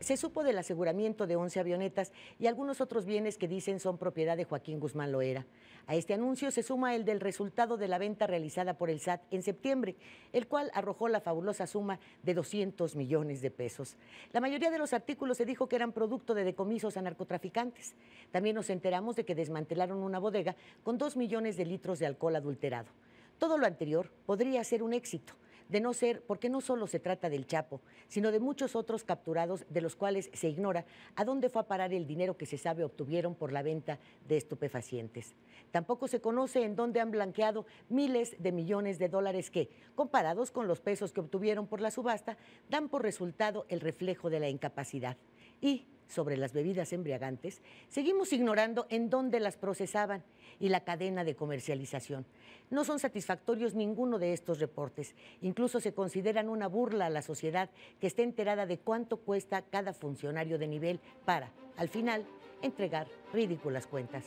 Se supo del aseguramiento de 11 avionetas y algunos otros bienes que dicen son propiedad de Joaquín Guzmán Loera. A este anuncio se suma el del resultado de la venta realizada por el SAT en septiembre, el cual arrojó la fabulosa suma de 200 millones de pesos. La mayoría de los artículos se dijo que eran producto de decomisos a narcotraficantes. También nos enteramos de que desmantelaron una bodega con 2 millones de litros de alcohol adulterado. Todo lo anterior podría ser un éxito de no ser, porque no solo se trata del Chapo, sino de muchos otros capturados de los cuales se ignora a dónde fue a parar el dinero que se sabe obtuvieron por la venta de estupefacientes. Tampoco se conoce en dónde han blanqueado miles de millones de dólares que, comparados con los pesos que obtuvieron por la subasta, dan por resultado el reflejo de la incapacidad y sobre las bebidas embriagantes, seguimos ignorando en dónde las procesaban y la cadena de comercialización. No son satisfactorios ninguno de estos reportes. Incluso se consideran una burla a la sociedad que está enterada de cuánto cuesta cada funcionario de nivel para, al final, entregar ridículas cuentas.